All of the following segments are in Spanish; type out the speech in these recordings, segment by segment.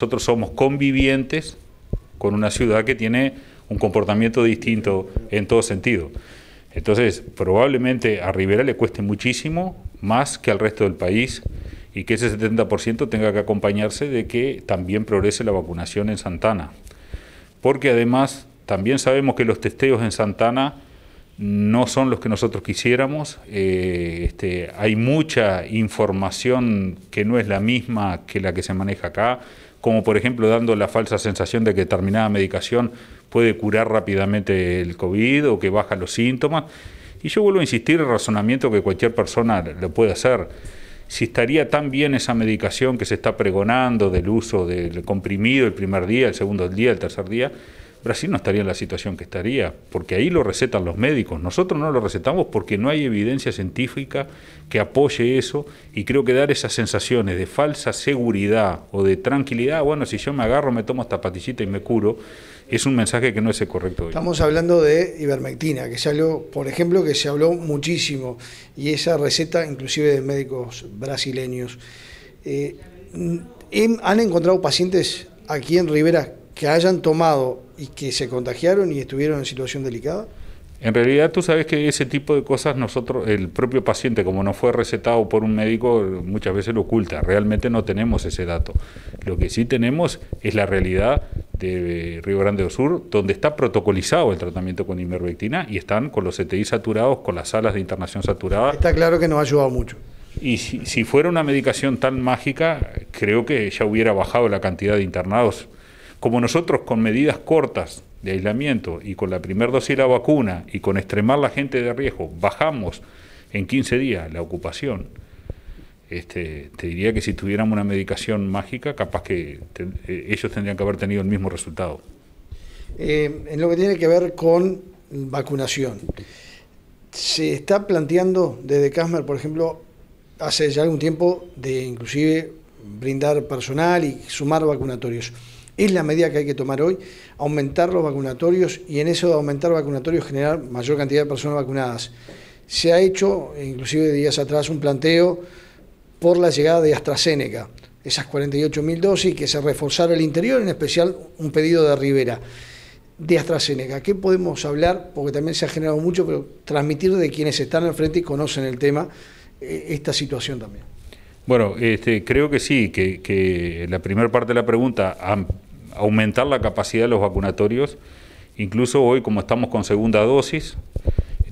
Nosotros somos convivientes con una ciudad que tiene un comportamiento distinto en todo sentido. Entonces, probablemente a Rivera le cueste muchísimo más que al resto del país y que ese 70% tenga que acompañarse de que también progrese la vacunación en Santana. Porque además también sabemos que los testeos en Santana no son los que nosotros quisiéramos. Eh, este, hay mucha información que no es la misma que la que se maneja acá como por ejemplo dando la falsa sensación de que determinada medicación puede curar rápidamente el COVID o que baja los síntomas. Y yo vuelvo a insistir el razonamiento que cualquier persona lo puede hacer. Si estaría tan bien esa medicación que se está pregonando del uso del comprimido el primer día, el segundo día, el tercer día, Brasil no estaría en la situación que estaría, porque ahí lo recetan los médicos. Nosotros no lo recetamos porque no hay evidencia científica que apoye eso y creo que dar esas sensaciones de falsa seguridad o de tranquilidad, bueno, si yo me agarro, me tomo esta patillita y me curo, es un mensaje que no es el correcto. Estamos hablando de ivermectina, que es algo, por ejemplo, que se habló muchísimo y esa receta inclusive de médicos brasileños. Eh, em, ¿Han encontrado pacientes aquí en Rivera que hayan tomado y que se contagiaron y estuvieron en situación delicada? En realidad tú sabes que ese tipo de cosas nosotros, el propio paciente, como no fue recetado por un médico, muchas veces lo oculta. Realmente no tenemos ese dato. Lo que sí tenemos es la realidad de Río Grande do Sur, donde está protocolizado el tratamiento con ivermectina y están con los CTI saturados, con las salas de internación saturadas. Está claro que nos ha ayudado mucho. Y si, si fuera una medicación tan mágica, creo que ya hubiera bajado la cantidad de internados como nosotros con medidas cortas de aislamiento y con la primera dosis de la vacuna y con extremar la gente de riesgo, bajamos en 15 días la ocupación, este, te diría que si tuviéramos una medicación mágica, capaz que eh, ellos tendrían que haber tenido el mismo resultado. Eh, en lo que tiene que ver con vacunación, se está planteando desde Casmer, por ejemplo, hace ya algún tiempo de inclusive brindar personal y sumar vacunatorios. Es la medida que hay que tomar hoy, aumentar los vacunatorios y en eso de aumentar vacunatorios generar mayor cantidad de personas vacunadas. Se ha hecho, inclusive días atrás, un planteo por la llegada de AstraZeneca, esas 48.000 dosis que se reforzara el interior, en especial un pedido de Rivera de AstraZeneca. ¿Qué podemos hablar? Porque también se ha generado mucho, pero transmitir de quienes están al frente y conocen el tema eh, esta situación también. Bueno, este, creo que sí, que, que la primera parte de la pregunta, aumentar la capacidad de los vacunatorios. Incluso hoy, como estamos con segunda dosis,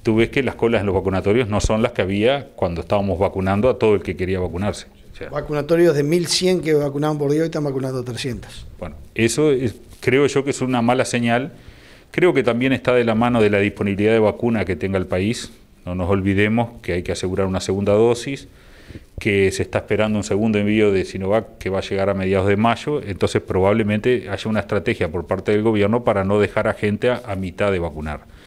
tú ves que las colas en los vacunatorios no son las que había cuando estábamos vacunando a todo el que quería vacunarse. vacunatorios de 1.100 que vacunaban por día, hoy están vacunando 300. Bueno, eso creo yo que es una mala señal. Creo que también está de la mano de la disponibilidad de vacuna que tenga el país. No nos olvidemos que hay que asegurar una segunda dosis que se está esperando un segundo envío de Sinovac que va a llegar a mediados de mayo, entonces probablemente haya una estrategia por parte del gobierno para no dejar a gente a, mitad de vacunar.